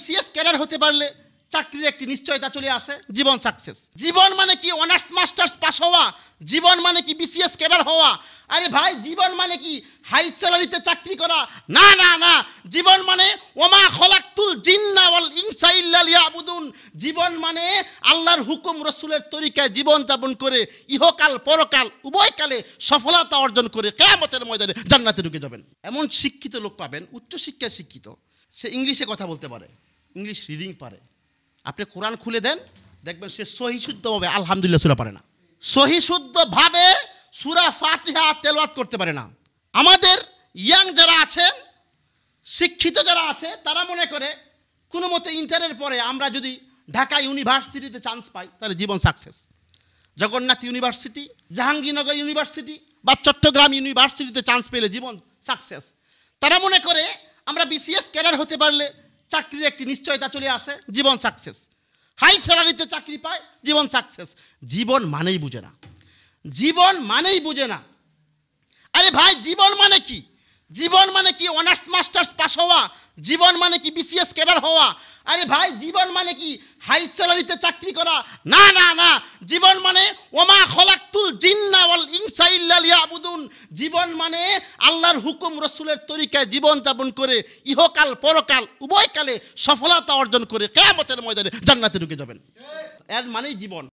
BCS cadre হতে পারলে চাকরির একটি নিশ্চয়তা চলে আসে জীবন সাকসেস জীবন মানে কি অনার্স মাস্টার্স পাস হওয়া জীবন মানে কি বিসিএস ক্যাডার হওয়া আরে ভাই জীবন মানে কি হাই স্যালারিতে চাকরি করা না না না জীবন মানে ওমা খলাকতুল জিন্না ওয়াল ইনসা ইল্লা লিয়াবুদুন জীবন মানে আল্লাহর হুকুম রসুলের তরিকায় জীবন যাপন করে ইহকাল পরকাল উভয়কালে সফলতা অর্জন করে কেয়ামতের ময়দানে জান্নাতে ঢুকে যাবেন এমন শিক্ষিত লোক পাবেন উচ্চশিক্ষায় শিক্ষিত সে ইংলিশে কথা বলতে পারে ইংলিশ রিডিং পারে আপনি কোরআন খুলে দেন দেখবেন সে সহিশুদ্ধভাবে আলহামদুলিল্লাহ সুরা পারে না সহিশুদ্ধভাবে সুরা ফাতিহা তেলওয়াত করতে পারে না আমাদের ইয়াং যারা আছেন শিক্ষিত যারা আছে তারা মনে করে কোনো মতে ইন্টারের পরে আমরা যদি ঢাকা ইউনিভার্সিটিতে চান্স পাই তাহলে জীবন success Jagannath university Jahangirnagar university বা চট্টগ্রাম ইউনিভার্সিটিতে চান্স পেলে জীবন সাকসেস তারা মনে করে আমরা বিসিএস ক্যাডার হতে পারলে চাকরির একটি নিশ্চয়তা চলে আসে জীবন সাকসেস হাই স্যালারিতে চাকরি পায় জীবন সাকসেস জীবন মানেই বুঝে না জীবন মানেই বুঝে না আরে ভাই জীবন মানে কি জীবন মানে কি অনার্স মাস্টার্স পাস হওয়া জীবন মানে কি বিসিএস ক্যাডার হওয়া আরে ভাই জীবন মানে কি হাই স্যালারিতে চাকরি করা না না না জীবন মানে ওমা খলাক্তুল জিন্না ওয়াল ইনসা জীবন মানে আল্লাহর হুকুম রসুলের তরিকায় জীবন যাপন করে ইহকাল পরকাল উভয়কালে সফলতা অর্জন করে কেয়ামতের ময়দানে জান্নাতে ঢুকে যাবেন এর মানেই জীবন